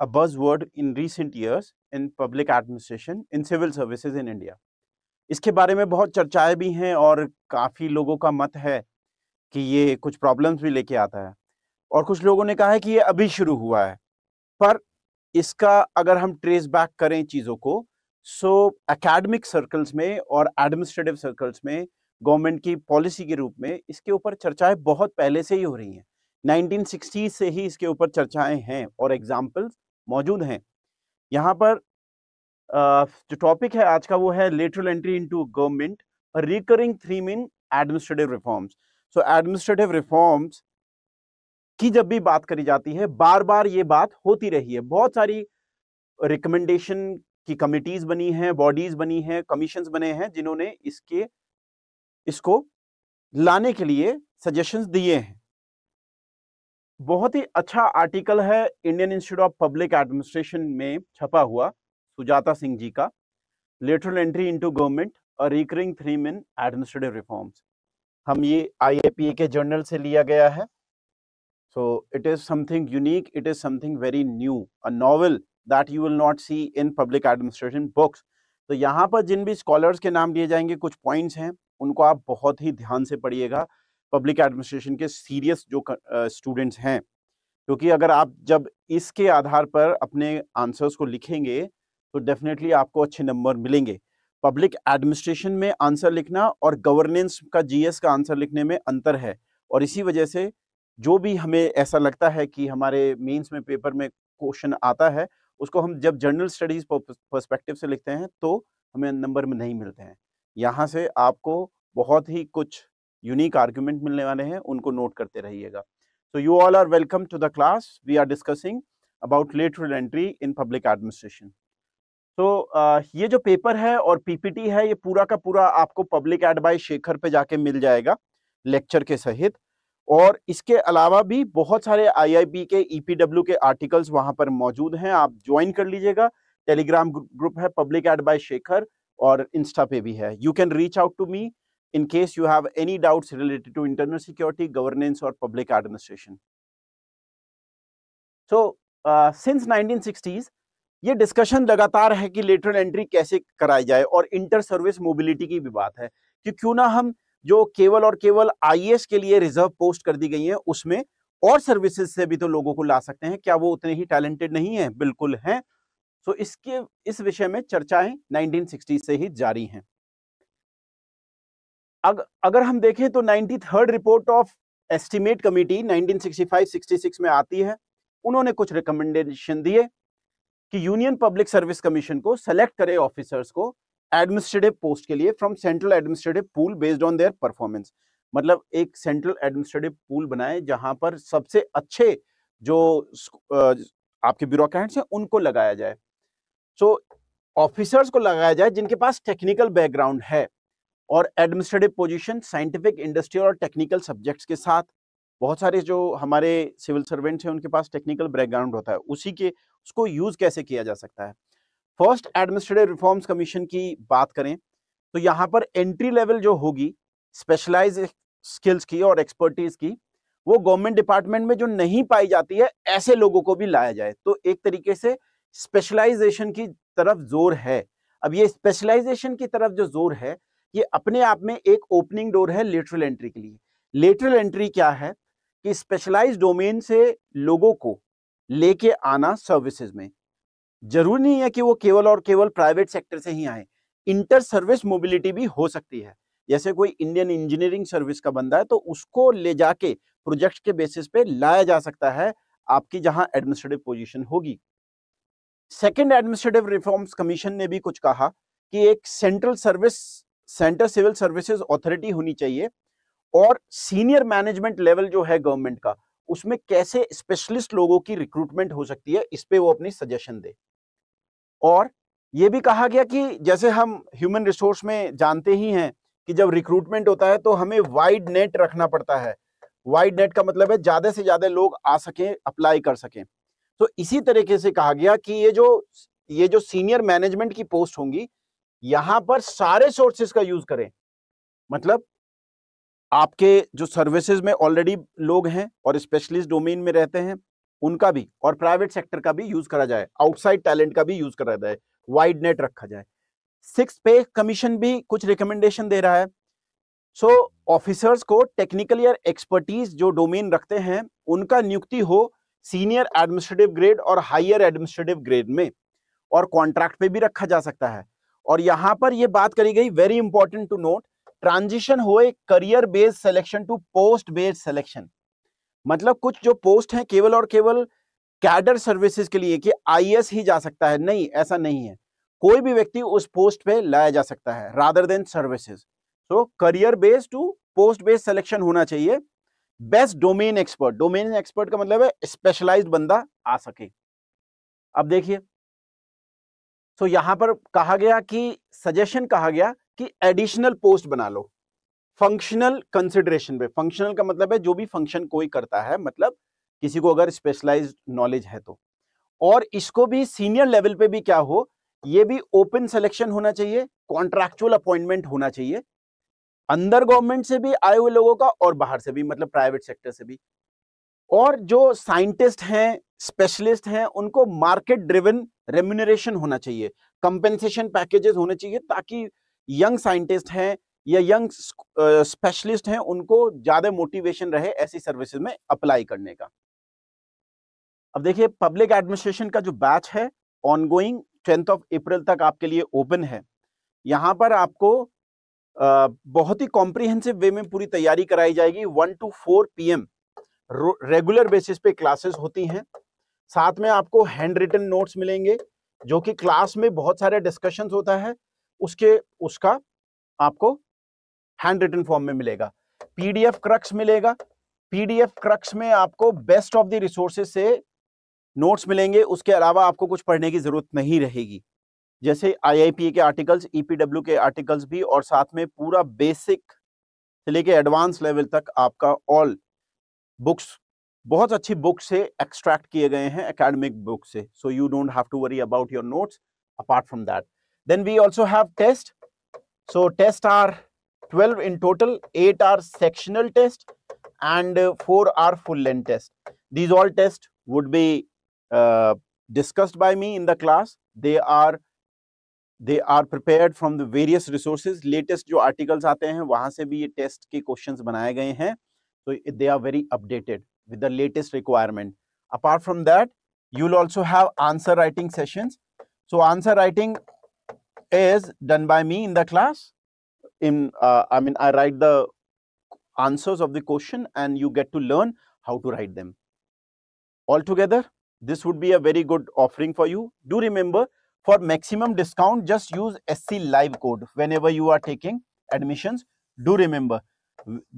a buzzword in recent years in public administration, in civil services in India. इसके बारे में बहुत चर्चाएं भी हैं और काफ़ी लोगों का मत है कि ये कुछ प्रॉब्लम्स भी लेके आता है और कुछ लोगों ने कहा है कि ये अभी शुरू हुआ है पर इसका अगर हम ट्रेस बैक करें चीज़ों को सो एकेडमिक सर्कल्स में और एडमिनिस्ट्रेटिव सर्कल्स में गवर्नमेंट की पॉलिसी के रूप में इसके ऊपर चर्चाएं बहुत पहले से ही हो रही हैं 1960 से ही इसके ऊपर चर्चाएं हैं और एग्जाम्पल्स मौजूद हैं यहाँ पर जो टॉपिक है आज का वो है lateral entry into government recurring theme in administrative reforms so administrative reforms की जब भी बात करी जाती है बार बार ये बात होती रही है बहुत सारी रिकमेंडेशन की कमिटीज बनी हैं बॉडीज बनी हैं कमीशन बने हैं जिन्होंने इसके इसको लाने के लिए सजेशंस दिए हैं बहुत ही अच्छा आर्टिकल है Indian institute of public Administration में छपा हुआ सुजाता सिंह जी का लेटरल एंट्री इनटू गवर्नमेंट और recurring theme administrative reforms हम ये आई के जर्नल से लिया गया है so it is something unique it is something very new a novel that you will not see in public administration books तो यहाँ पर जिन भी स्कॉलर्स के नाम लिए जाएंगे कुछ पॉइंट्स हैं उनको आप बहुत ही ध्यान से पढ़िएगा पब्लिक एडमिनिस्ट्रेशन के सीरियस जो स्टूडेंट्स हैं क्योंकि अगर आप जब इसके आधार पर अपने आंसर्स को लिखेंगे तो डेफिनेटली आपको अच्छे नंबर मिलेंगे पब्लिक एडमिनिस्ट्रेशन में आंसर लिखना और गवर्नेंस का जीएस का आंसर लिखने में अंतर है और इसी वजह से जो भी हमें ऐसा लगता है कि हमारे मेंस में पेपर में क्वेश्चन आता है उसको हम जब जनरल स्टडीज परस्पेक्टिव से लिखते हैं तो हमें नंबर में नहीं मिलते हैं यहाँ से आपको बहुत ही कुछ यूनिक आर्ग्यूमेंट मिलने वाले हैं उनको नोट करते रहिएगा so you all are welcome to the class we are discussing about lateral entry in public administration तो ये जो पेपर है और पीपीटी है ये पूरा का पूरा आपको पब्लिक एड बाई शेखर पे जाके मिल जाएगा लेक्चर के सहित और इसके अलावा भी बहुत सारे आईआईबी के ईपीडब्ल्यू e के आर्टिकल्स वहां पर मौजूद हैं आप ज्वाइन कर लीजिएगा टेलीग्राम ग्रुप है पब्लिक एड बाय शेखर और इंस्टा पे भी है you can reach out to me in case you have any doubts related to internal security, governance, or public administration. So, since uh, 1960s, ये discussion लगातार है कि lateral entry कैसे कराई जाए और इंटर सर्विस मोबिलिटी की भी बात है कि क्यों ना हम जो केवल और केवल आईएएस के लिए रिजर्व पोस्ट कर दी गई है उसमें और सर्विसेज से भी तो लोगों को ला सकते हैं क्या वो उतने ही टैलेंटेड नहीं है बिल्कुल हैं सो so इसके इस विषय में चर्चाएं 1960 से ही जारी हैं अग, अगर हम देखें तो ninety third report of estimate committee 1965-66 में आती है उन्होंने कुछ रिकमेंडेशन दिए कि यूनियन पब्लिक सर्विस कमीशन को सेलेक्ट करे ऑफिसर्स को एडमिनिस्ट्रेटिव पोस्ट के लिए from central administrative pool based on their performance मतलब एक सेंट्रल एडमिनिस्ट्रेटिव पूल बनाए जहां पर सबसे अच्छे जो आपके ब्यूरोक्रेट्स हैं उनको लगाया जाए सो so, ऑफिसर्स को लगाया जाए जिनके पास टेक्निकल बैकग्राउंड है और एडमिनिस्ट्रेटिव पोजीशन साइंटिफिक इंडस्ट्रियल और टेक्निकल सब्जेक्ट्स के साथ बहुत सारे जो हमारे सिविल सर्वेंट्स हैं उनके पास टेक्निकल बैकग्राउंड होता है उसी के उसको यूज़ कैसे किया जा सकता है फर्स्ट एडमिनिस्ट्रेटिव रिफॉर्म्स कमीशन की बात करें तो यहाँ पर एंट्री लेवल जो होगी स्पेशलाइज स्किल्स की और एक्सपर्टीज की वो गवर्नमेंट डिपार्टमेंट में जो नहीं पाई जाती है ऐसे लोगों को भी लाया जाए तो एक तरीके से स्पेशलाइजेशन की तरफ जोर है अब ये स्पेशलाइजेशन की तरफ जो जोर है ये अपने आप में एक ओपनिंग डोर है लेटरल एंट्री के लिए लेटरल एंट्री क्या है कि स्पेशलाइज डोमेन से लोगों को लेके आना सर्विसेज में जरूरी नहीं है कि वो केवल और केवल प्राइवेट सेक्टर से ही आए इंटर सर्विस मोबिलिटी भी हो सकती है जैसे कोई इंडियन इंजीनियरिंग सर्विस का बंदा है तो उसको ले जाके प्रोजेक्ट के बेसिस पे लाया जा सकता है आपकी जहां एडमिनिस्ट्रेटिव पोजीशन होगी सेकंड एडमिनिस्ट्रेटिव रिफॉर्म्स कमीशन ने भी कुछ कहा कि एक central service centre civil services authority होनी चाहिए और सीनियर मैनेजमेंट लेवल जो है गवर्नमेंट का उसमें कैसे स्पेशलिस्ट लोगों की रिक्रूटमेंट हो सकती है इस पर वो अपनी सजेशन दे और ये भी कहा गया कि जैसे हम ह्यूमन रिसोर्स में जानते ही हैं कि जब रिक्रूटमेंट होता है तो हमें वाइड नेट रखना पड़ता है वाइड नेट का मतलब है ज़्यादा से ज़्यादा लोग आ सकें अप्लाई कर सकें तो इसी तरीके से कहा गया कि ये जो ये जो सीनियर मैनेजमेंट की पोस्ट होंगी यहां पर सारे सोर्सेस का यूज करें मतलब आपके जो सर्विसेज में ऑलरेडी लोग हैं और स्पेशलिस्ट डोमेन में रहते हैं उनका भी और प्राइवेट सेक्टर का भी यूज करा जाए आउटसाइड टैलेंट का भी यूज करा जाए वाइड नेट रखा जाए सिक्स पे कमीशन भी कुछ रिकमेंडेशन दे रहा है सो so, ऑफिसर्स को टेक्निकल या एक्सपर्टीज जो डोमेन रखते हैं उनका नियुक्ति हो सीनियर एडमिनिस्ट्रेटिव ग्रेड और हायर एडमिनिस्ट्रेटिव ग्रेड में और कॉन्ट्रैक्ट पे भी रखा जा सकता है और यहां पर ये बात करी गई very important to note transition हुए career based selection to post based selection मतलब कुछ जो पोस्ट हैं केवल और केवल कैडर सर्विसेज के लिए कि आईएएस ही जा सकता है नहीं ऐसा नहीं है कोई भी व्यक्ति उस पोस्ट पे लाया जा सकता है rather than services so career based to post based selection होना चाहिए best domain expert domain expert का मतलब है स्पेशलाइज्ड बंदा आ सके अब देखिए सो so, यहां पर कहा गया कि सजेशन कहा गया कि एडिशनल पोस्ट बना लो फंक्शनल कंसिडरेशन पे फंक्शनल का मतलब है जो भी फंक्शन कोई करता है मतलब किसी को अगर स्पेशलाइज नॉलेज है तो और इसको भी सीनियर लेवल पे भी क्या हो ये भी ओपन सिलेक्शन होना चाहिए कॉन्ट्रैक्चुअल अपॉइंटमेंट होना चाहिए अंदर गवर्नमेंट से भी आए हुए लोगों का और बाहर से भी मतलब प्राइवेट सेक्टर से भी और जो साइंटिस्ट हैं स्पेशलिस्ट हैं उनको मार्केट ड्रिवन रेम्यूनरेशन होना चाहिए कंपेंसेशन पैकेजेस होने चाहिए ताकि यंग साइंटिस्ट हैं या यंग स्पेशलिस्ट हैं उनको ज़्यादा मोटिवेशन रहे ऐसी सर्विसेज में अप्लाई करने का अब देखिए पब्लिक एडमिनिस्ट्रेशन का जो बैच है ऑनगोइंग ट्वेंथ ऑफ अप्रैल तक आपके लिए ओपन है यहाँ पर आपको बहुत ही कॉम्प्रिहेंसिव वे में पूरी तैयारी कराई जाएगी one two four P regular basis पे क्लासेस होती हैं साथ में आपको हैंड रिटन नोट्स मिलेंगे जो कि क्लास में बहुत सारे डिस्कशन होता है उसके उसका आपको हैंड रिटन फॉर्म में मिलेगा पीडीएफ क्रक्स मिलेगा पीडीएफ क्रक्स में आपको बेस्ट ऑफ द रिसोर्सेज से नोट्स मिलेंगे उसके अलावा आपको कुछ पढ़ने की जरूरत नहीं रहेगी जैसे आई के आर्टिकल्स ईपीडब्ल्यू e के आर्टिकल्स भी और साथ में पूरा बेसिक से लेके एडवांस लेवल तक आपका ऑल बुक्स बहुत अच्छी बुक से एक्सट्रैक्ट किए गए हैं एकेडमिक बुक से so you don't have to worry about your notes apart from that then we also have test so test are 12 in total 8 are sectional test and 4 are full length test these all test would be discussed by me in the class they are they are prepare from the various resources latest जो articles आते हैं वहां से भी ये test के question बनाए गए हैं so they are very updated with the latest requirement. Apart from that, you'll also have answer writing sessions. So answer writing is done by me in the class. In uh, I mean, I write the answers of the question and you get to learn how to write them. Altogether, this would be a very good offering for you. Do remember, for maximum discount, just use SC Live code whenever you are taking admissions. Do remember,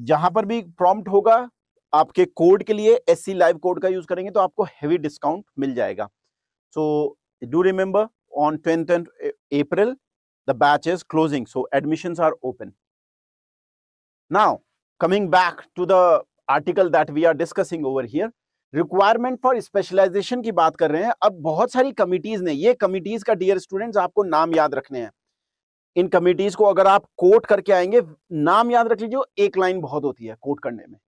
जहां पर भी prompt होगा आपके code के लिए S live code का use करेंगे तो आपको हैवी डिस्काउंट मिल जाएगा so do remember on twentieth April the batch is closing so admission are open now coming back to the article that we are discussing over here requirement for specialization की बात कर रहे हैं अब बहुत सारी कमिटीज ने ये कमिटीज का डियर स्टूडेंट्स आपको नाम याद रखने हैं इन कमिटीज को अगर आप कोट करके आएंगे नाम याद रख लीजिए एक लाइन बहुत होती है कोट करने में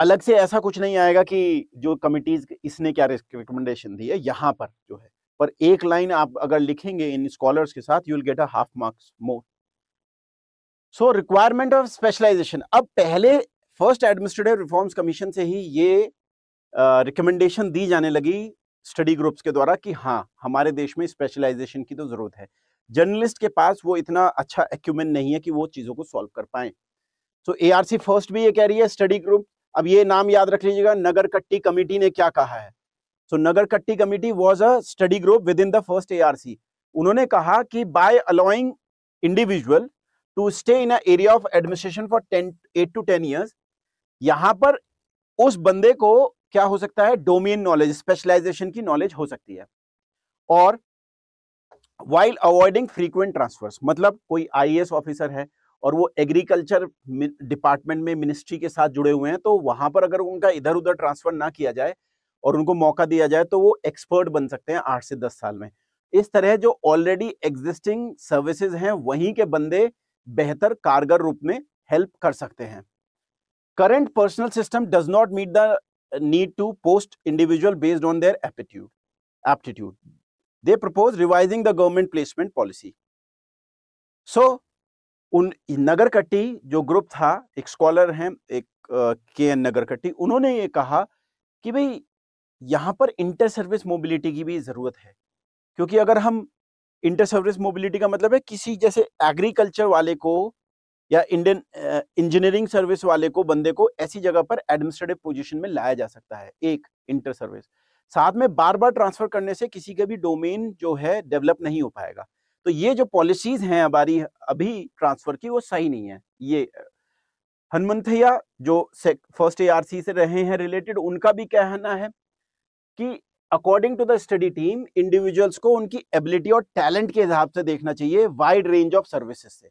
अलग से ऐसा कुछ नहीं आएगा कि जो कमिटीज इसने क्या रिकमेंडेशन दी है यहाँ पर जो है पर एक लाइन आप अगर लिखेंगे इन स्कॉलर्स के साथ you will get a half marks more so requirement of specialization अब पहले फर्स्ट एडमिनिस्ट्रेटिव रिफॉर्म्स कमीशन से ही ये रिकमेंडेशन uh, दी जाने लगी स्टडी ग्रुप्स के द्वारा कि हाँ हमारे देश में स्पेशलाइजेशन की तो ज़रूरत है जर्नलिस्ट के पास वो इतना अच्छा एक्यूमेंट नहीं है कि वो चीज़ों को सॉल्व कर पाए सो ए फर्स्ट भी ये कह रही है स्टडी ग्रुप अब ये नाम याद रख लीजिएगा नगर कट्टी कमेटी ने क्या कहा है so so, Nagarkatti committee was a study group with in the first a उन्होंने कहा कि by allowing individual to stay in area of administration for ten eight to ten years यहाँ पर उस बंदे को क्या हो सकता है डोमेन नॉलेज स्पेशलाइजेशन की नॉलेज हो सकती है और वाइल अवॉइडिंग फ्रीक्वेंट ट्रांसफर्स मतलब कोई आईएएस ऑफिसर है और वो एग्रीकल्चर डिपार्टमेंट में मिनिस्ट्री के साथ जुड़े हुए हैं तो वहां पर अगर उनका इधर उधर ट्रांसफर ना किया जाए और उनको मौका दिया जाए तो वो एक्सपर्ट बन सकते हैं आठ से दस साल में इस तरह जो ऑलरेडी एग्जिस्टिंग सर्विसेज हैं वहीं के बंदे बेहतर कारगर रूप में हेल्प कर सकते हैं current personnel system does not meet the need to post individual based on their aptitude aptitude they propose revising the government placement policy so उन नगरकट्टी जो ग्रुप था एक स्कॉलर हैं एक के एन नगरकट्टी उन्होंने ये कहा कि भाई यहाँ पर इंटर सर्विस मोबिलिटी की भी ज़रूरत है क्योंकि अगर हम इंटर सर्विस मोबिलिटी का मतलब है किसी जैसे एग्रीकल्चर वाले को या इंडियन इंजीनियरिंग सर्विस वाले को बंदे को ऐसी जगह पर एडमिनिस्ट्रेटिव पोजीशन में लाया जा सकता है एक इंटर सर्विस साथ में बार बार ट्रांसफर करने से किसी का भी डोमेन जो है डेवलप नहीं हो पाएगा तो ये जो पॉलिसीज हैं हमारी अभी ट्रांसफर की वो सही नहीं है ये हनुमंथैया जो फर्स्ट एआरसी से रहे हैं रिलेटेड उनका भी कहना है कि according to the study team individuals को उनकी एबिलिटी और टैलेंट के हिसाब से देखना चाहिए वाइड रेंज ऑफ सर्विसेज से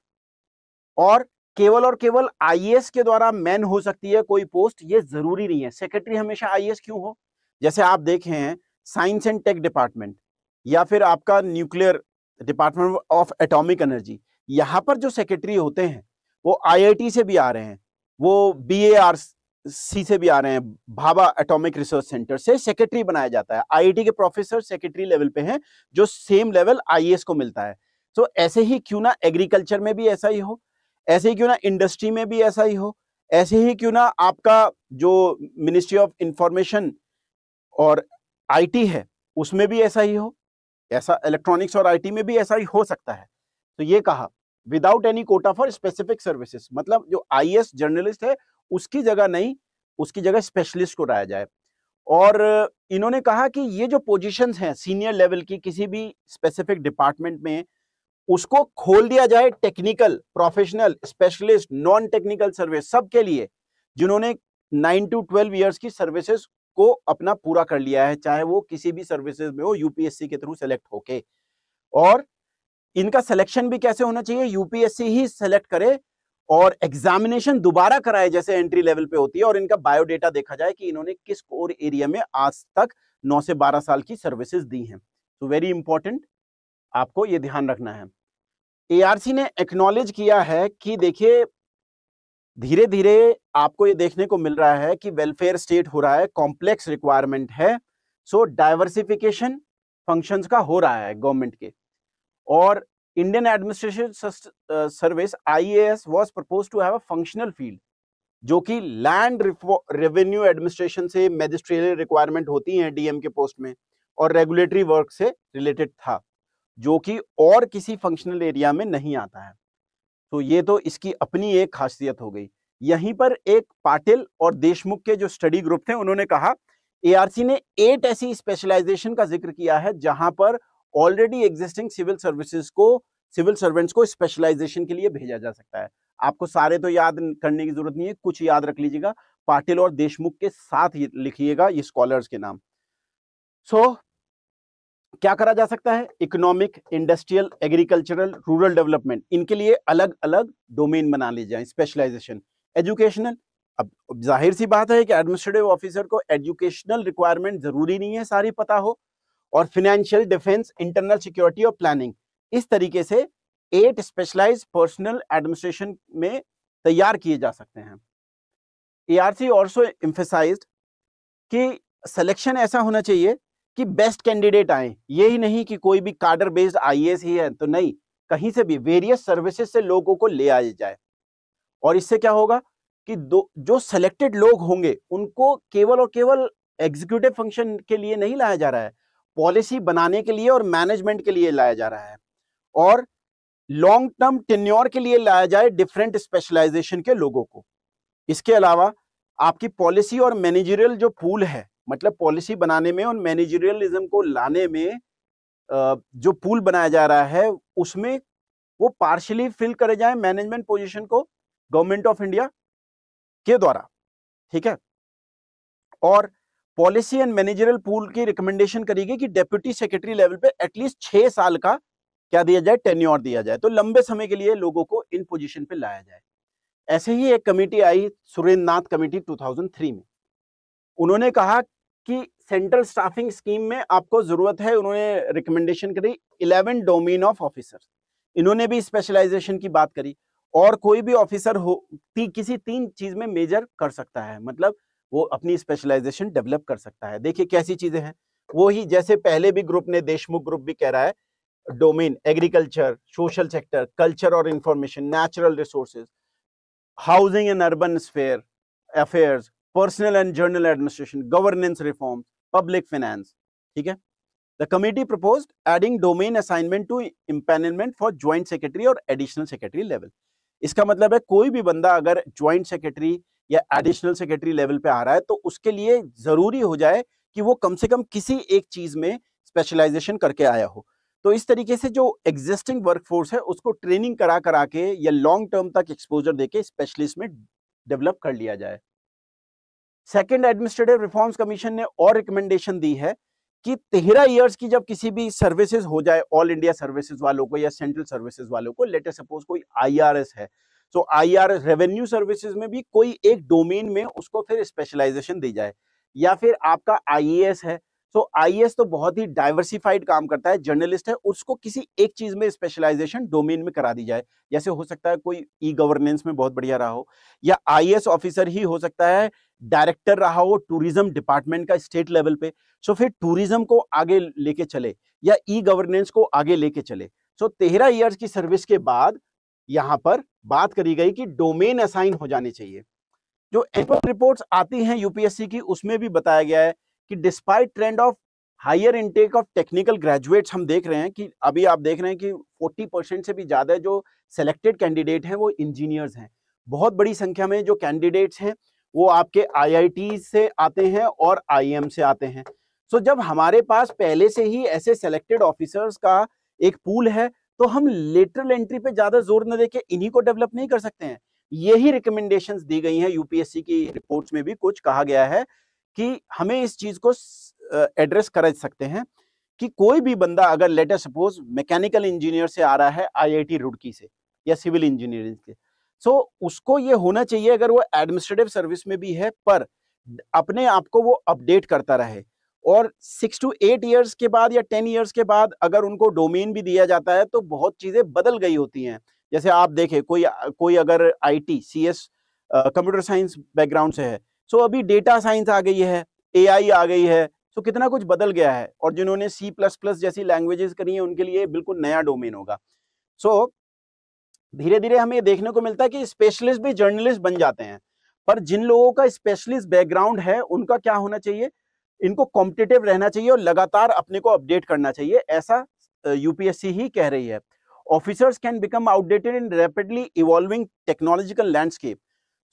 और केवल और केवल आईएएस के द्वारा मैन हो सकती है कोई पोस्ट ये जरूरी नहीं है सेक्रेटरी हमेशा आईएएस क्यों हो जैसे आप देखे हैं साइंस एंड टेक डिपार्टमेंट या फिर आपका nuclear department of atomic energy यहाँ पर जो सेक्रेटरी होते हैं वो आईआईटी से भी आ रहे हैं वो बीएआरसी से भी आ रहे हैं भाभा एटॉमिक रिसर्च सेंटर से सेक्रेटरी बनाया जाता है आईआईटी के प्रोफेसर सेक्रेटरी लेवल पे हैं जो सेम लेवल आईएएस को मिलता है तो ऐसे ही क्यों ना एग्रीकल्चर में भी ऐसा ही हो ऐसे ही क्यों ना इंडस्ट्री में भी ऐसा ही हो ऐसे ही क्यों ना आपका जो मिनिस्ट्री ऑफ इंफॉर्मेशन और आई है उसमें भी ऐसा ही हो ऐसा इलेक्ट्रॉनिक्स और आईटी में भी ऐसा ही हो सकता है तो ये कहा without any quota for specific services मतलब जो आई जर्नलिस्ट है उसकी जगह नहीं उसकी जगह स्पेशलिस्ट को लाया जाए और इन्होंने कहा कि ये जो पोजिशन हैं सीनियर लेवल की किसी भी स्पेसिफिक डिपार्टमेंट में उसको खोल दिया जाए technical professional specialist non technical service सबके लिए जिन्होंने नाइन टू ट्वेल्व ईयर्स की सर्विसेज को अपना पूरा कर लिया है चाहे वो किसी भी सर्विसेज में हो यूपीएससी के थ्रू सेलेक्ट होके और इनका सिलेक्शन भी कैसे होना चाहिए यूपीएससी ही सेलेक्ट करे और एग्जामिनेशन दोबारा कराए जैसे एंट्री लेवल पे होती है और इनका बायोडेटा देखा जाए कि इन्होंने किस और एरिया में आज तक 9 से 12 साल की सर्विसेज दी हैं तो वेरी इंपॉर्टेंट आपको ये ध्यान रखना है एआरसी ने एक्नॉलेज किया है कि देखिए धीरे धीरे आपको ये देखने को मिल रहा है कि वेलफेयर स्टेट हो रहा है कॉम्प्लेक्स रिक्वायरमेंट है सो डाइवर्सिफिकेशन फंक्शंस का हो रहा है गवर्नमेंट के और Indian administration service IAS was propose to have a functional field जो कि लैंड रेवेन्यू एडमिनिस्ट्रेशन से मेजिस्ट्रेट रिक्वायरमेंट होती है डीएम के पोस्ट में और रेगुलेटरी वर्क से रिलेटेड था जो कि और किसी फंक्शनल एरिया में नहीं आता है तो ये तो इसकी अपनी एक खासियत हो गई यहीं पर एक पाटिल और देशमुख के जो स्टडी ग्रुप थे उन्होंने कहा एआरसी ने एट ऐसी स्पेशलाइजेशन का जिक्र किया है जहां पर ऑलरेडी एग्जिस्टिंग सिविल सर्विसेज को सिविल सर्वेंट्स को स्पेशलाइजेशन के लिए भेजा जा सकता है आपको सारे तो याद करने की जरूरत नहीं है कुछ याद रख लीजिएगा पाटिल और देशमुख के साथ लिखिएगा ये स्कॉलर्स के नाम सो so, क्या करा जा सकता है economic industrial agricultural rural development इनके लिए अलग अलग डोमेन बना लिए जाए स्पेशलाइजेशन एजुकेशनल अब जाहिर सी बात है कि एडमिनिस्ट्रेटिव ऑफिसर को एजुकेशनल रिक्वायरमेंट जरूरी नहीं है सारी पता हो और फिनेंशियल डिफेंस इंटरनल सिक्योरिटी और प्लानिंग इस तरीके से एट स्पेशलाइज पर्सनल एडमिनिस्ट्रेशन में तैयार किए जा सकते हैं A R C also emphasise कि सिलेक्शन ऐसा होना चाहिए कि बेस्ट कैंडिडेट आए यही नहीं कि कोई भी कार्डर बेस्ड आई ही है तो नहीं कहीं से भी वेरियस सर्विसेज से लोगों को ले आया जाए और इससे क्या होगा कि दो जो सेलेक्टेड लोग होंगे उनको केवल और केवल एग्जीक्यूटिव फंक्शन के लिए नहीं लाया जा रहा है पॉलिसी बनाने के लिए और मैनेजमेंट के लिए लाया जा रहा है और लॉन्ग टर्म टेन्योर के लिए लाया जाए डिफरेंट स्पेशलाइजेशन के लोगों को इसके अलावा आपकी पॉलिसी और मैनेजरियल जो पूल है मतलब पॉलिसी बनाने में और मैनेजरियलिज्म को लाने में जो पूल बनाया जा रहा है उसमें वो पार्शली फिल करे जाए मैनेजमेंट पोजीशन को गवर्नमेंट ऑफ इंडिया के द्वारा ठीक है और पॉलिसी एंड मैनेजरियल पूल की रिकमेंडेशन करेगी कि डेप्यूटी सेक्रेटरी लेवल पे एटलीस्ट छह साल का क्या दिया जाए टेन्योर दिया जाए तो लंबे समय के लिए लोगों को इन पोजिशन पे लाया जाए ऐसे ही एक कमेटी आई सुरेंद्र नाथ कमेटी टू में उन्होंने कहा कि सेंट्रल स्टाफिंग स्कीम में आपको ज़रूरत है उन्होंने रिकमेंडेशन करी इलेवन डोमेन ऑफ ऑफिसर इन्होंने भी स्पेशलाइजेशन की बात करी और कोई भी ऑफिसर हो ती, किसी तीन चीज़ में मेजर कर सकता है मतलब वो अपनी स्पेशलाइजेशन डेवलप कर सकता है देखिए कैसी चीज़ें हैं वो ही जैसे पहले भी ग्रुप ने देशमुख ग्रुप भी कह रहा है domain agriculture social sector culture और information natural resources housing and urban sphere affairs personnel and general administration governance reform public finance ठीक है the committee propose adding domain assignment to empanelment for joint secretary और additional secretary level इसका मतलब है कोई भी बंदा अगर ज्वाइंट सेक्रेटरी या एडिशनल सेक्रेटरी लेवल पे आ रहा है तो उसके लिए जरूरी हो जाए कि वो कम से कम किसी एक चीज में स्पेशलाइजेशन करके आया हो तो इस तरीके से जो एग्जिस्टिंग वर्कफोर्स है उसको ट्रेनिंग करा करा के या लॉन्ग टर्म तक एक्सपोजर देके स्पेशलिस्ट में डेवलप कर लिया जाए सेकंड एडमिनिस्ट्रेटिव रिफॉर्म्स कमीशन ने और रिकमेंडेशन दी है कि तेरह ईयर्स की जब किसी भी सर्विसेज हो जाए ऑल इंडिया सर्विसेज वालों को या सेंट्रल सर्विसेज वालों को लेटर सपोज कोई आईआरएस है तो आईआरएस रेवेन्यू सर्विसेज में भी कोई एक डोमेन में उसको फिर स्पेशलाइजेशन दी जाए या फिर आपका आईएएस है तो आईएएस तो बहुत ही डाइवर्सिफाइड काम करता है जर्नलिस्ट है उसको किसी एक चीज में स्पेशलाइजेशन डोमेन में करा दी जाए जैसे हो सकता है कोई ई गवर्नेंस में बहुत बढ़िया रहा हो या आईएएस ऑफिसर ही हो सकता है डायरेक्टर रहा हो टूरिज्म डिपार्टमेंट का स्टेट लेवल पे सो फिर टूरिज्म को आगे लेके चले या ई गवर्नेंस को आगे लेके चले सो तेरह ईयर्स की सर्विस के बाद यहाँ पर बात करी गई कि डोमेन असाइन हो जाने चाहिए जो एनुअल रिपोर्ट्स आती हैं यूपीएससी की उसमें भी बताया गया है कि despite trend of higher intake of technical graduates हम देख रहे हैं कि अभी आप देख रहे हैं कि 40 परसेंट से भी ज़्यादा जो सेलेक्टेड कैंडिडेट हैं वो इंजीनियर्स हैं बहुत बड़ी संख्या में जो कैंडिडेट्स हैं वो आपके आईआईटी से आते हैं और आईएम से आते हैं सो जब हमारे पास पहले से ही ऐसे सेलेक्टेड ऑफिसर्स का एक पूल है तो हम लेटरल एंट्री पे ज्यादा जोर न देके इन्हीं को डेवलप नहीं कर सकते हैं यही रिकमेंडेशंस दी गई हैं यूपीएससी की रिपोर्ट्स में भी कुछ कहा गया है कि हमें इस चीज को एड्रेस कर सकते हैं कि कोई भी बंदा अगर लेटर सपोज मैकेनिकल इंजीनियर से आ रहा है आईआईटी रुड़की से या सिविल इंजीनियरिंग से सो so, उसको ये होना चाहिए अगर वो एडमिनिस्ट्रेटिव सर्विस में भी है पर अपने आप को वो अपडेट करता रहे और सिक्स टू एट ईयर्स के बाद या टेन ईयर्स के बाद अगर उनको डोमेन भी दिया जाता है तो बहुत चीज़ें बदल गई होती हैं जैसे आप देखें कोई कोई अगर I T C S computer science background से है सो so अभी डेटा साइंस आ गई है ए आई आ गई है सो so कितना कुछ बदल गया है और जिन्होंने सी प्लस प्लस जैसी लैंग्वेजेस करी हैं उनके लिए बिल्कुल नया डोमेन होगा सो so, धीरे धीरे हमें देखने को मिलता है कि स्पेशलिस्ट भी जर्नलिस्ट बन जाते हैं पर जिन लोगों का स्पेशलिस्ट बैकग्राउंड है उनका क्या होना चाहिए इनको कॉम्पिटेटिव रहना चाहिए और लगातार अपने को अपडेट करना चाहिए ऐसा यूपीएससी ही कह रही है officers can become outdated in rapidly evolving technological landscape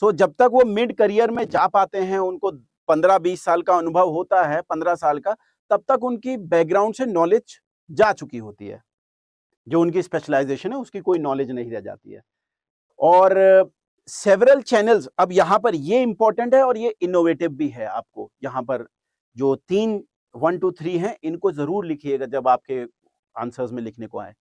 so जब तक वो मिड करियर में जा पाते हैं उनको पंद्रह बीस साल का अनुभव होता है पंद्रह साल का तब तक उनकी बैकग्राउंड से नॉलेज जा चुकी होती है जो उनकी स्पेशलाइजेशन है उसकी कोई नॉलेज नहीं रह जाती है और सेवरल चैनल्स अब यहाँ पर ये इम्पोर्टेंट है और ये इनोवेटिव भी है आपको यहाँ पर जो तीन वन टू थ्री हैं इनको ज़रूर लिखिएगा जब आपके आंसर्स में लिखने को आए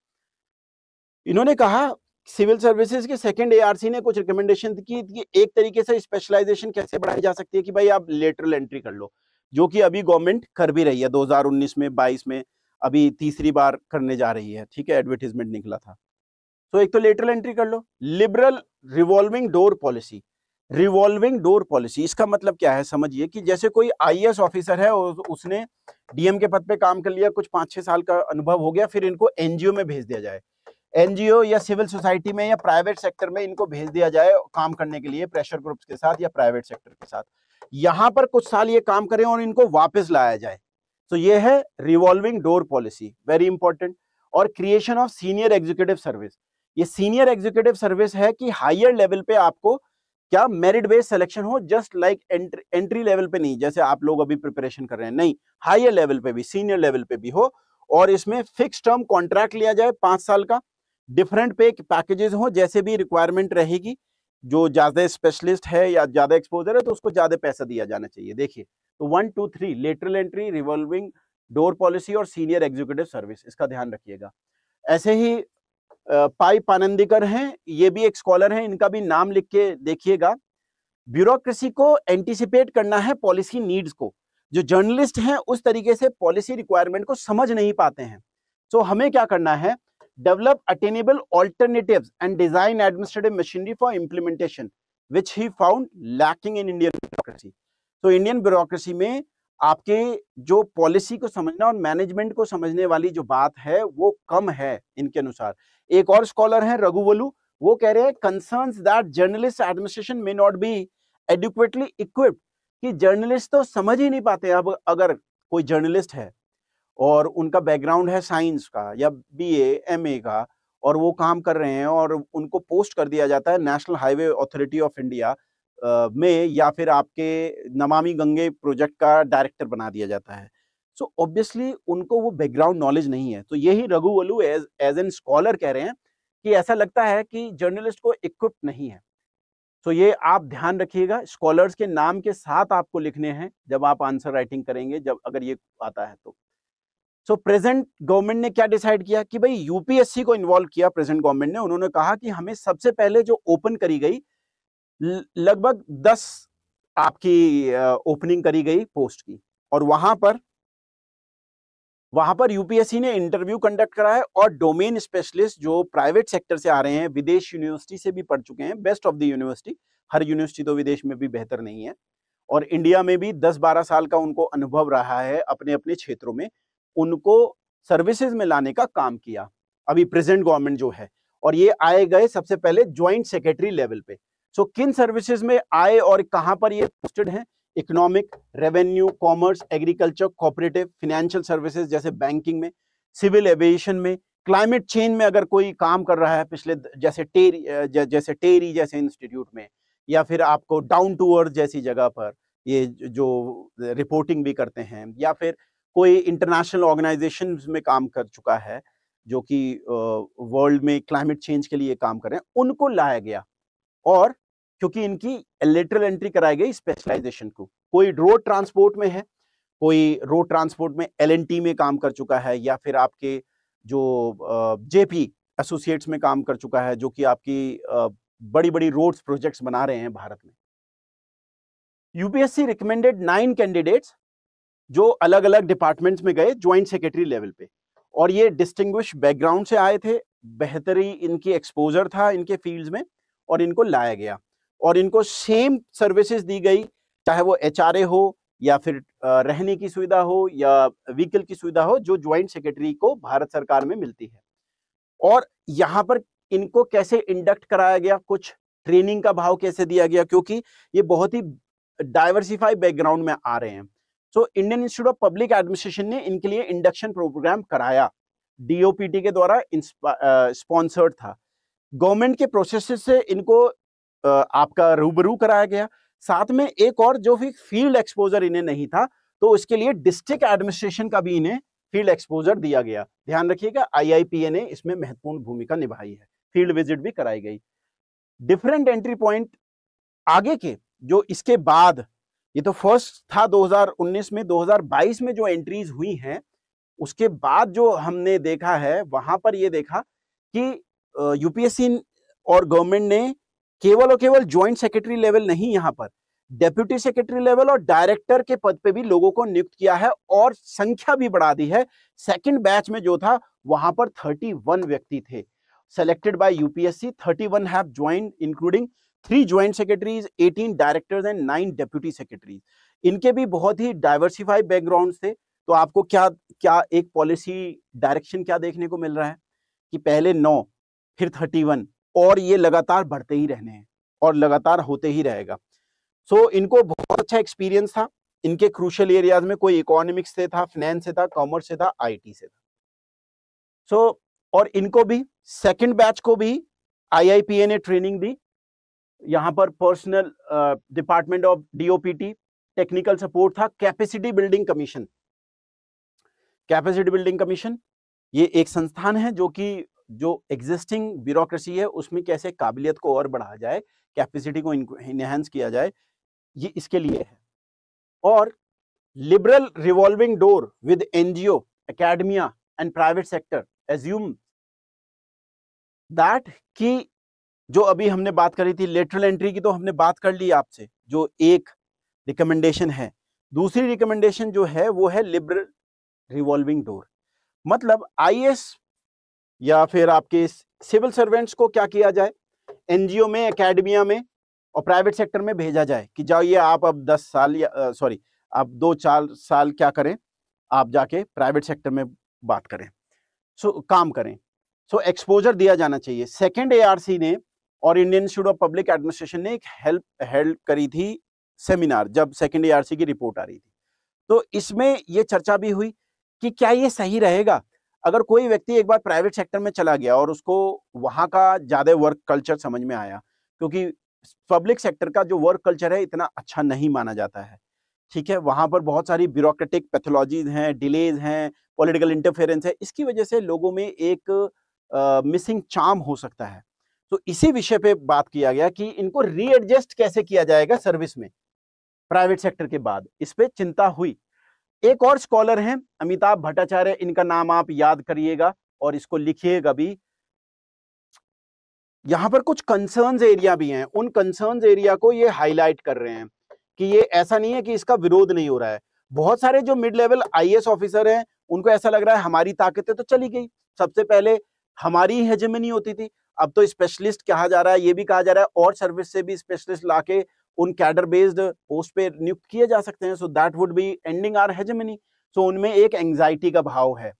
इन्होंने कहा सिविल सर्विसेज के सेकंड एआरसी ने कुछ रिकमेंडेशन की कि एक तरीके से स्पेशलाइजेशन कैसे बढ़ाई जा सकती है कि भाई आप लेटरल एंट्री कर लो जो कि अभी गवर्नमेंट कर भी रही है 2019 में 22 में अभी तीसरी बार करने जा रही है ठीक है एडवर्टीजमेंट निकला था तो एक तो लेटरल एंट्री कर लो liberal revolving door policy revolving door policy इसका मतलब क्या है समझिए कि जैसे कोई आईएएस ऑफिसर है और उसने डीएम के पद पे काम कर लिया कुछ पाँच छः साल का अनुभव हो गया फिर इनको एनजीओ में भेज दिया जाए एनजीओ या सिविल सोसाइटी में या प्राइवेट सेक्टर में इनको भेज दिया जाए काम करने के लिए प्रेशर ग्रुप्स के साथ या प्राइवेट सेक्टर के साथ यहाँ पर कुछ साल ये काम करें और इनको वापस लाया जाए तो ये है revolving door policy very important और creation of senior executive service ये सीनियर एग्जीक्यूटिव सर्विस है कि हायर लेवल पे आपको क्या मेरिट बेस्ड सिलेक्शन हो जस्ट लाइक एंट्री लेवल पे नहीं जैसे आप लोग अभी प्रिपरेशन कर रहे हैं नहीं हायर लेवल पे भी सीनियर लेवल पे भी हो और इसमें फिक्स टर्म कॉन्ट्रैक्ट लिया जाए पांच साल का डिफरेंट पे पैकेजेस हो जैसे भी रिक्वायरमेंट रहेगी जो ज़्यादा स्पेशलिस्ट है या ज़्यादा एक्सपोजर है तो उसको ज़्यादा पैसा दिया जाना चाहिए देखिए तो one two three lateral entry revolving door policy और सीनियर एग्जीक्यूटिव सर्विस इसका ध्यान रखिएगा ऐसे ही पाई पानंदीकर हैं ये भी एक स्कॉलर हैं इनका भी नाम लिख के देखिएगा ब्यूरोक्रेसी को एंटिसिपेट करना है पॉलिसी नीड्स को जो जर्नलिस्ट हैं उस तरीके से पॉलिसी रिक्वायरमेंट को समझ नहीं पाते हैं सो तो so, हमें क्या करना है develop attainable alternative and design administrative machinery for implementation which he found lacking in Indian bureaucracy तो इंडियन ब्यूरोक्रेसी में आपके जो पॉलिसी को समझना और मैनेजमेंट को समझने वाली जो बात है वो कम है इनके अनुसार एक और स्कॉलर है रघुवलू वो कह रहे हैं concerns that generalist administration may not be adequately equipped कि जर्नलिस्ट तो समझ ही नहीं पाते अब अगर कोई जर्नलिस्ट है और उनका बैकग्राउंड है साइंस का या बी एम का और वो काम कर रहे हैं और उनको पोस्ट कर दिया जाता है national highway authority of India में या फिर आपके नमामि गंगे प्रोजेक्ट का डायरेक्टर बना दिया जाता है सो so ऑब्वियसली उनको वो बैकग्राउंड नॉलेज नहीं है तो यही रघुवलू एज एज एन स्कॉलर कह रहे हैं कि ऐसा लगता है कि जर्नलिस्ट को इक्विप्ड नहीं है सो so ये आप ध्यान रखिएगा स्कॉलर्स के नाम के साथ आपको लिखने हैं जब आप आंसर राइटिंग करेंगे जब अगर ये आता है तो सो प्रेजेंट गवर्नमेंट ने क्या डिसाइड किया कि भाई यूपीएससी को इन्वॉल्व किया प्रेजेंट गवर्नमेंट ने उन्होंने कहा कि हमें सबसे पहले जो ओपन करी गई लगभग दस आपकी ओपनिंग करी गई पोस्ट की और वहां पर वहां पर यूपीएससी ने इंटरव्यू कंडक्ट करा है और डोमेन स्पेशलिस्ट जो प्राइवेट सेक्टर से आ रहे हैं विदेश यूनिवर्सिटी से भी पढ़ चुके हैं बेस्ट ऑफ द यूनिवर्सिटी हर यूनिवर्सिटी तो विदेश में भी बेहतर नहीं है और इंडिया में भी 10-12 साल का उनको अनुभव रहा है अपने अपने क्षेत्रों में उनको सर्विसेज में लाने का काम किया अभी प्रेजेंट गवर्नमेंट जो है और ये आए गए सबसे पहले ज्वाइंट सेक्रेटरी लेवल पे सो किन सर्विसेज में आए और कहां पर ये पोस्टेड हैं economic revenue commerce agriculture cooperative financial services जैसे बैंकिंग में सिविल एविएशन में क्लाइमेट चेंज में अगर कोई काम कर रहा है पिछले जैसे टेरी जैसे टेरी जैसे इंस्टीट्यूट में या फिर आपको डाउन टू अर्थ जैसी जगह पर ये जो रिपोर्टिंग भी करते हैं या फिर कोई इंटरनेशनल ऑर्गेनाइजेशन में काम कर चुका है जो कि वर्ल्ड में क्लाइमेट चेंज के लिए काम कर रहे हैं उनको लाया गया और क्योंकि इनकी लेटरल एंट्री कराई गई स्पेशलाइजेशन को कोई रोड ट्रांसपोर्ट में है कोई रोड ट्रांसपोर्ट में एल में काम कर चुका है या फिर आपके जो जेपी एसोसिएट्स में काम कर चुका है जो कि आपकी बड़ी बड़ी रोड्स प्रोजेक्ट्स बना रहे हैं भारत में यूपीएससी रिकमेंडेड नाइन कैंडिडेट्स जो अलग अलग डिपार्टमेंट्स में गए ज्वाइंट सेक्रेटरी लेवल पे और ये डिस्टिंग्विश बैकग्राउंड से आए थे बेहतरी इनकी एक्सपोजर था इनके फील्ड्स में और इनको लाया गया और इनको सेम सर्विसेज दी गई चाहे वो एच हो या फिर रहने की सुविधा हो या व्हीकल की सुविधा हो जो ज्वाइंट सेक्रेटरी को भारत सरकार में मिलती है और यहाँ पर इनको कैसे इंडक्ट कराया गया कुछ ट्रेनिंग का भाव कैसे दिया गया क्योंकि ये बहुत ही डाइवर्सिफाई बैकग्राउंड में आ रहे हैं so Indian institute of public administration ने इनके लिए इंडक्शन प्रोग्राम कराया डीओपीटी के द्वारा स्पॉन्सर्ड था गवर्नमेंट के प्रोसेस से इनको आपका रूबरू कराया गया साथ में एक और जो भी फील्ड एक्सपोजर इन्हें नहीं था तो उसके लिए डिस्ट्रिक्ट एडमिनिस्ट्रेशन का भी इन्हें फील्ड एक्सपोजर दिया गया ध्यान रखिएगा आईआईपीए ने इसमें महत्वपूर्ण भूमिका निभाई है फील्ड विजिट भी कराई गई डिफरेंट एंट्री पॉइंट आगे के जो इसके बाद ये तो फर्स्ट था 2019 में 2022 में जो एंट्रीज हुई हैं उसके बाद जो हमने देखा है वहां पर ये देखा कि यूपीएससी और गवर्नमेंट ने केवल और केवल ज्वाइंट सेक्रेटरी लेवल नहीं यहाँ पर डेप्यूटी सेक्रेटरी लेवल और डायरेक्टर के पद पे भी लोगों को नियुक्त किया है और संख्या भी बढ़ा दी है सेकंड बैच में जो था वहां पर 31 व्यक्ति थे selected by UPSC 31 have join including three joint secretaries 18 directors and nine deputy secretaries. इनके भी बहुत ही डाइवर्सिफाइड बैकग्राउंड थे तो आपको क्या क्या एक पॉलिसी डायरेक्शन क्या देखने को मिल रहा है कि पहले नौ फिर थर्टी और ये लगातार बढ़ते ही रहने हैं और लगातार होते ही रहेगा सो so, इनको बहुत अच्छा एक्सपीरियंस था इनके क्रूशल एरियाज में कोई इकोनॉमिक्स से था फाइनेंस से था कॉमर्स से था आईटी से था सो so, और इनको भी सेकंड बैच को भी आईआईपीए ने ट्रेनिंग दी यहाँ पर personnel department of DOPT technical support था capacity building commission capacity building commission ये एक संस्थान है जो कि जो एग्जिस्टिंग ब्यूरोक्रेसी है उसमें कैसे काबिलियत को और बढ़ाया जाए कैपेसिटी को इनहेंस किया जाए ये इसके लिए है और liberal revolving door with NGO academia and private sector assume that कि जो अभी हमने बात करी थी लेटरल एंट्री की तो हमने बात कर ली आपसे जो एक रिकमेंडेशन है दूसरी रिकमेंडेशन जो है वो है लिबरल रिवॉल्विंग डोर मतलब आईएएस या फिर आपके सिविल सर्वेंट्स को क्या किया जाए एनजीओ में अकेडमिया में और प्राइवेट सेक्टर में भेजा जाए कि जाओ ये आप अब दस साल या सॉरी आप दो चार साल क्या करें आप जाके प्राइवेट सेक्टर में बात करें सो so, काम करें सो so, एक्सपोजर दिया जाना चाहिए सेकेंड एआरसी ने और Indian institute of public administration ने एक हेल्प हेल्प करी थी सेमिनार जब सेकेंड एआरसी की रिपोर्ट आ रही थी तो इसमें ये चर्चा भी हुई कि क्या ये सही रहेगा अगर कोई व्यक्ति एक बार प्राइवेट सेक्टर में चला गया और उसको वहाँ का ज़्यादा वर्क कल्चर समझ में आया क्योंकि पब्लिक सेक्टर का जो वर्क कल्चर है इतना अच्छा नहीं माना जाता है ठीक है वहाँ पर बहुत सारी ब्यूरोक्रेटिक पैथोलॉजीज हैं डिलेज हैं पॉलिटिकल इंटरफेरेंस है इसकी वजह से लोगों में एक मिसिंग चाम हो सकता है तो इसी विषय पे बात किया गया कि इनको रीएडजस्ट कैसे किया जाएगा सर्विस में प्राइवेट सेक्टर के बाद इस पर चिंता हुई एक और स्कॉलर हैं अमिताभ भट्टाचार्य इनका नाम आप याद करिएगा और इसको लिखिएगा भी यहां पर कुछ कंसर्न एरिया भी हैं उन कंसर्न एरिया को ये हाईलाइट कर रहे हैं कि ये ऐसा नहीं है कि इसका विरोध नहीं हो रहा है बहुत सारे जो मिड लेवल आई ऑफिसर हैं उनको ऐसा लग रहा है हमारी ताकतें तो चली गई सबसे पहले हमारी हजमनी होती थी अब तो स्पेशलिस्ट कहा जा रहा है ये भी कहा जा रहा है और सर्विस से भी स्पेशलिस्ट लाके उन कैडर बेस्ड पोस्ट पे नियुक्त किए जा सकते हैं so that would be ending our hegemony so उनमें एक एंगजाइटी का भाव है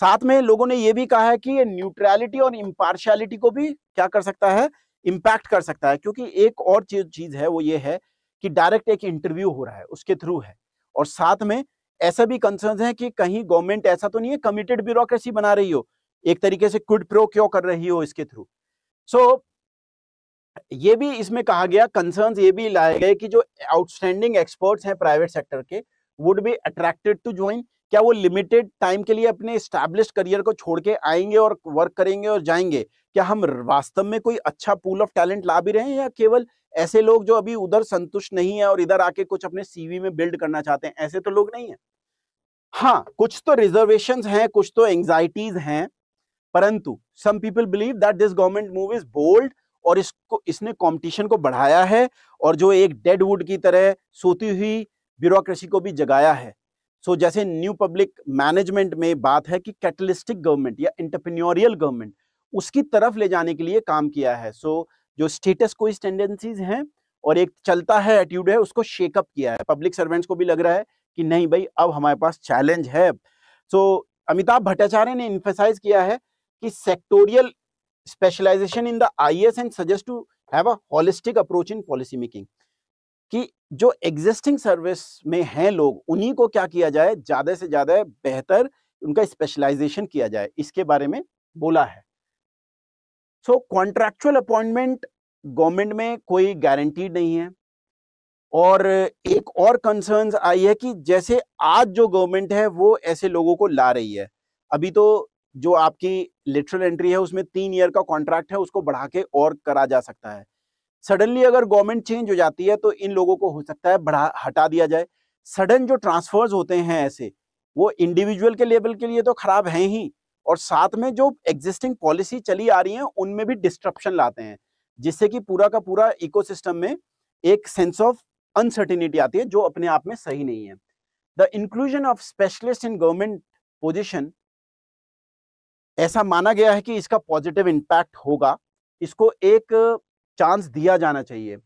साथ में लोगों ने यह भी कहा है कि ये न्यूट्रैलिटी और इम्पार्शियलिटी को भी क्या कर सकता है इम्पैक्ट कर सकता है क्योंकि एक और चीज चीज है वो ये है कि डायरेक्ट एक इंटरव्यू हो रहा है उसके थ्रू है और साथ में ऐसा भी कंसर्न है कि कहीं गवर्नमेंट ऐसा तो नहीं है कमिटेड ब्यूरोक्रेसी बना रही हो एक तरीके से क्विड प्रो क्यों कर रही हो इसके थ्रू सो so, ये भी इसमें कहा गया कंसर्न्स ये भी लाए गए कि जो आउटस्टैंडिंग एक्सपर्ट्स हैं प्राइवेट सेक्टर के would be attracted to join क्या वो लिमिटेड टाइम के लिए अपने स्टैब्लिश करियर को छोड़ के आएंगे और वर्क करेंगे और जाएंगे क्या हम वास्तव में कोई अच्छा पूल ऑफ टैलेंट ला भी रहे हैं या केवल ऐसे लोग जो अभी उधर संतुष्ट नहीं है और इधर आके कुछ अपने सीवी में बिल्ड करना चाहते हैं ऐसे तो लोग नहीं है हाँ कुछ तो रिजर्वेशन हैं कुछ तो एंग्जाइटीज हैं परंतु some people believe that this government move is bold और इसको इसने कंपटीशन को बढ़ाया है और जो एक डेड वुड की तरह सोती हुई ब्यूरोक्रेसी को भी जगाया है सो so, जैसे न्यू पब्लिक मैनेजमेंट में बात है कि कैटलिस्टिक गवर्नमेंट या इंटरप्रेन्योरियल गवर्नमेंट उसकी तरफ ले जाने के लिए काम किया है सो so, जो स्टेटस को टेंडेंसीज हैं और एक चलता है एटीट्यूड है उसको शेकअप किया है पब्लिक सर्वेंट्स को भी लग रहा है कि नहीं भाई अब हमारे पास चैलेंज है सो so, अमिताभ भट्टाचार्य ने इन्फेसाइज किया है कि sectoral specialization in the IAS and suggest to have a holistic approach in policy making कि जो एग्जिस्टिंग सर्विस में हैं लोग उन्हीं को क्या किया जाए ज़्यादा से ज़्यादा बेहतर उनका स्पेशलाइजेशन किया जाए इसके बारे में बोला है सो कॉन्ट्रेक्चुअल अपॉइंटमेंट गवर्नमेंट में कोई गारंटीड नहीं है और एक और कंसर्न्स आई है कि जैसे आज जो गवर्नमेंट है वो ऐसे लोगों को ला रही है अभी तो जो आपकी लिटरल एंट्री है उसमें तीन ईयर का कॉन्ट्रैक्ट है उसको बढ़ा के और करा जा सकता है सडनली अगर गवर्नमेंट चेंज हो जाती है तो इन लोगों को हो सकता है बढ़ा हटा दिया जाए सडन जो ट्रांसफर्स होते हैं ऐसे वो इंडिविजुअल के लेवल के लिए तो खराब हैं ही और साथ में जो एग्जिस्टिंग पॉलिसी चली आ रही है उनमें भी डिस्ट्रप्शन लाते हैं जिससे कि पूरा का पूरा इको में एक सेंस ऑफ अनसर्टिनिटी आती है जो अपने आप में सही नहीं है the inclusion of specialist in government position ऐसा माना गया है कि इसका पॉजिटिव इम्पैक्ट होगा इसको एक चांस दिया जाना चाहिए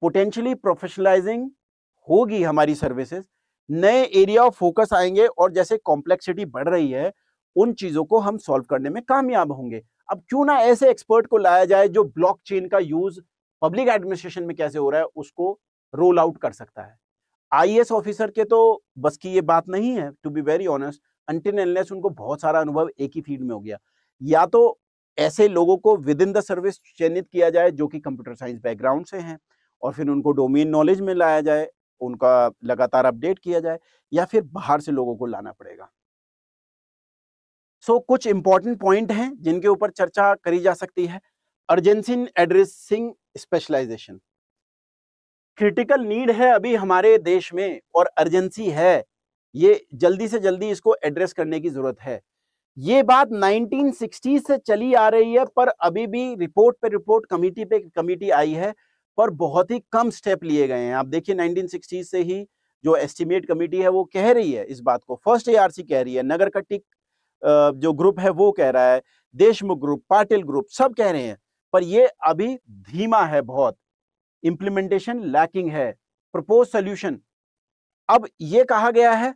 पोटेंशियली प्रोफेशनलाइजिंग होगी हमारी सर्विसेज नए एरिया ऑफ फोकस आएंगे और जैसे कॉम्प्लेक्सिटी बढ़ रही है उन चीज़ों को हम सॉल्व करने में कामयाब होंगे अब क्यों ना ऐसे एक्सपर्ट को लाया जाए जो ब्लॉकचेन का यूज पब्लिक एडमिनिस्ट्रेशन में कैसे हो रहा है उसको रोल आउट कर सकता है आईएएस ऑफिसर के तो बस की ये बात नहीं है to be very honest until unless उनको बहुत सारा अनुभव एक ही फील्ड में हो गया या तो ऐसे लोगों को विद इन द सर्विस चयनित किया जाए जो कि कंप्यूटर साइंस बैकग्राउंड से हैं और फिर उनको डोमेन नॉलेज में लाया जाए उनका लगातार अपडेट किया जाए या फिर बाहर से लोगों को लाना पड़ेगा सो so, कुछ इंपॉर्टेंट पॉइंट हैं जिनके ऊपर चर्चा करी जा सकती है urgency in addressing specialization critical need है अभी हमारे देश में और अर्जेंसी है ये जल्दी से जल्दी इसको एड्रेस करने की जरूरत है ये बात 1960 से चली आ रही है पर अभी भी रिपोर्ट पे रिपोर्ट कमेटी पे कमेटी आई है पर बहुत ही कम स्टेप लिए गए हैं आप देखिए 1960 से ही जो एस्टिमेट कमेटी है वो कह रही है इस बात को फर्स्ट एआरसी कह रही है नगर कट्टी जो ग्रुप है वो कह रहा है देशमुख ग्रुप पाटिल ग्रुप सब कह रहे हैं पर ये अभी धीमा है बहुत इम्प्लीमेंटेशन लैकिंग है प्रपोज सोल्यूशन अब ये कहा गया है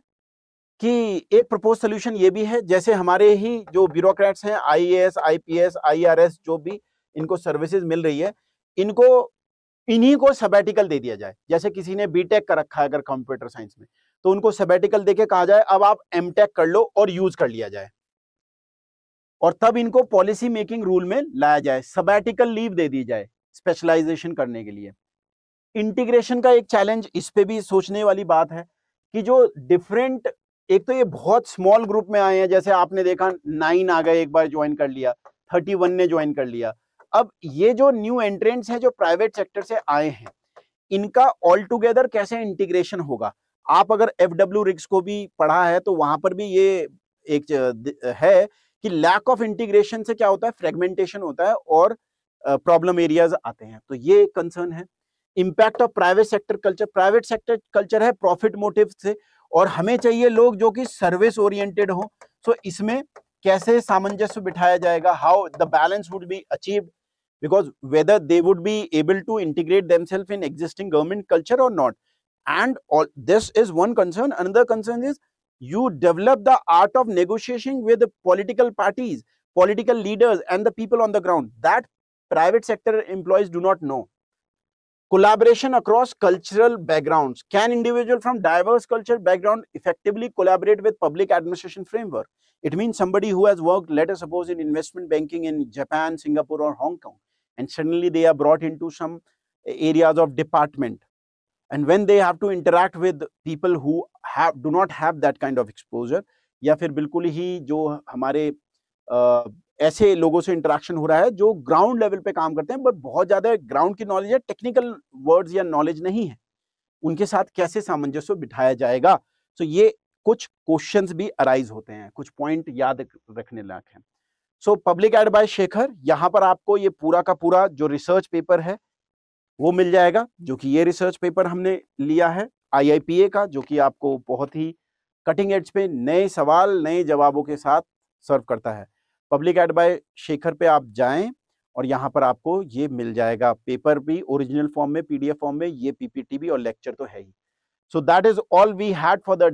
कि एक प्रपोज सोल्यूशन ये भी है जैसे हमारे ही जो ब्यूरोक्रेट्स हैं आईएएस, आईपीएस, आईआरएस जो भी इनको सर्विसेज मिल रही है इनको इन्हीं को सबैटिकल दे दिया जाए जैसे किसी ने बीटेक कर रखा है अगर कंप्यूटर साइंस में तो उनको सबेटिकल देके कहा जाए अब आप एमटेक कर लो और यूज कर लिया जाए और तब इनको पॉलिसी मेकिंग रूल में लाया जाए सबैटिकल लीव दे दी जाए स्पेशलाइजेशन करने के लिए इंटीग्रेशन का एक चैलेंज इस पे भी सोचने वाली बात है कि जो डिफरेंट एक तो ये बहुत स्मॉल ग्रुप में आए हैं जैसे आपने देखा नाइन आ गए एक बार ज्वाइन कर लिया थर्टी वन ने ज्वाइन कर लिया अब ये जो न्यू एंट्रेंट्स हैं जो प्राइवेट सेक्टर से आए हैं इनका ऑल टुगेदर कैसे इंटीग्रेशन होगा आप अगर एफ डब्ल्यू रिक्स को भी पढ़ा है तो वहां पर भी ये एक है कि लैक ऑफ इंटीग्रेशन से क्या होता है फ्रेगमेंटेशन होता है और प्रॉब्लम एरियाज आते हैं तो ये कंसर्न है impact of private sector culture private sector culture है प्रॉफिट मोटिव से और हमें चाहिए लोग जो कि सर्विस ओरिएंटेड हो सो इसमें कैसे सामंजस्य बिठाया जाएगा how the balance would be achieve because whether they would be able to integrate themselves in existing government culture और not and this is one concern another concern is you develop the art of negotiation with political parties political leaders and the people on the ground that private sector employees do not know Collaboration across cultural backgrounds. Can individual from diverse culture background effectively collaborate with public administration framework? It means somebody who has worked, let us suppose, in investment banking in Japan, Singapore or Hong Kong. And suddenly they are brought into some areas of department. And when they have to interact with people who have do not have that kind of exposure, या फिर बिल्कुल ही जो हमारे ऐसे लोगों से interaction हो रहा है जो ग्राउंड लेवल पे काम करते हैं बट बहुत ज़्यादा ग्राउंड की नॉलेज है टेक्निकल वर्ड्स या नॉलेज नहीं है उनके साथ कैसे सामंजस्य बिठाया जाएगा सो ये कुछ क्वेश्चन भी अराइज होते हैं कुछ पॉइंट याद रखने लायक है so public ad by Shekhar यहाँ पर आपको ये पूरा का पूरा जो रिसर्च पेपर है वो मिल जाएगा जो कि ये रिसर्च पेपर हमने लिया है आईआईपीए का जो कि आपको बहुत ही कटिंग एड्स पे नए सवाल नए जवाबों के साथ सर्व करता है पब्लिक एड बाय शेखर पे आप जाएं और यहाँ पर आपको ये मिल जाएगा पेपर भी ओरिजिनल फॉर्म में पीडीएफ फॉर्म में ये पीपीटी भी और लेक्चर तो है ही so that is all we had for the